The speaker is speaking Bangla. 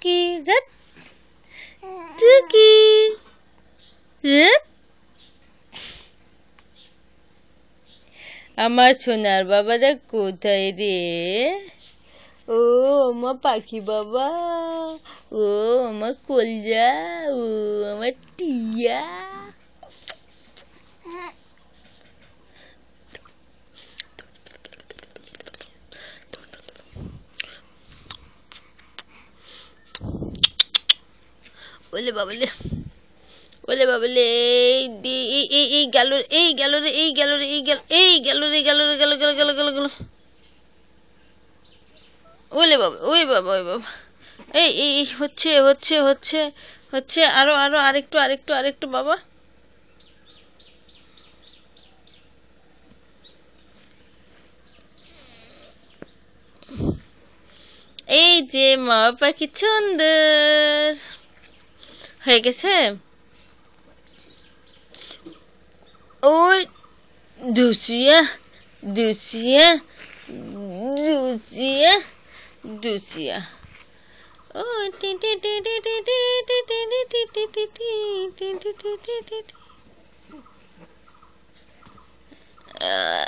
আমার সোনার বাবাটা কোথায় রে ও আমার পাখি বাবা ও আমার কলজা ও আমার টিয়া বাবলে বাবলে ওলে বাবলে এই এই এই গেল এই গেল রে এই গেল রে এই গেল এই গেল রে গেল রে গেল গেল গেল গেল গেল ওলে বাবা ওই বাবা ওই বাবা এই এই হচ্ছে হচ্ছে হচ্ছে হচ্ছে আরো আরো আরেকটু আরেকটু আরেকটু বাবা এই যে মা পাখি সুন্দর Regesse. Oi, Dúcia, Dúcia, Dúcia, Dúcia. Oh,